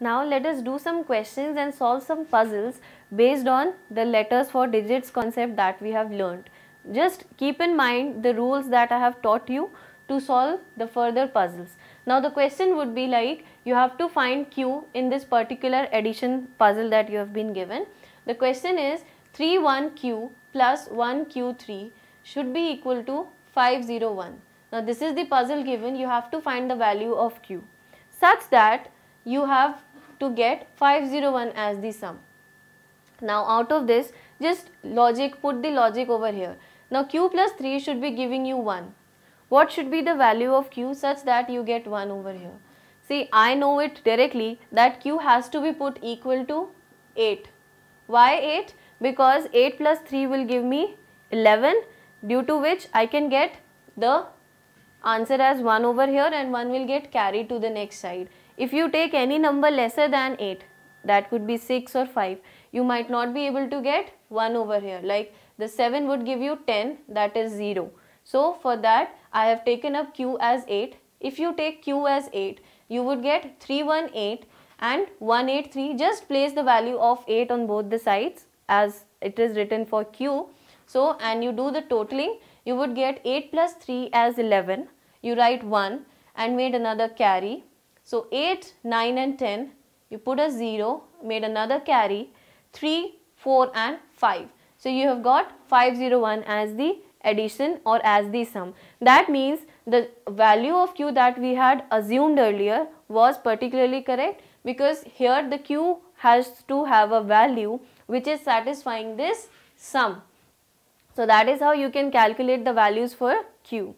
Now let us do some questions and solve some puzzles based on the letters for digits concept that we have learned. Just keep in mind the rules that I have taught you to solve the further puzzles. Now the question would be like you have to find Q in this particular addition puzzle that you have been given. The question is 31Q plus 1Q3 should be equal to 501. Now this is the puzzle given you have to find the value of Q such that you have to get 501 as the sum. Now out of this just logic put the logic over here. Now q plus 3 should be giving you 1. What should be the value of q such that you get 1 over here? See I know it directly that q has to be put equal to 8. Why 8? Because 8 plus 3 will give me 11 due to which I can get the answer as 1 over here and 1 will get carried to the next side. If you take any number lesser than 8, that could be 6 or 5, you might not be able to get 1 over here. Like the 7 would give you 10, that is 0. So for that, I have taken up Q as 8. If you take Q as 8, you would get 318 and 183. Just place the value of 8 on both the sides as it is written for Q. So, and you do the totaling, you would get 8 plus 3 as 11 you write 1 and made another carry. So 8, 9 and 10, you put a 0, made another carry, 3, 4 and 5. So you have got 501 as the addition or as the sum. That means the value of q that we had assumed earlier was particularly correct because here the q has to have a value which is satisfying this sum. So that is how you can calculate the values for q.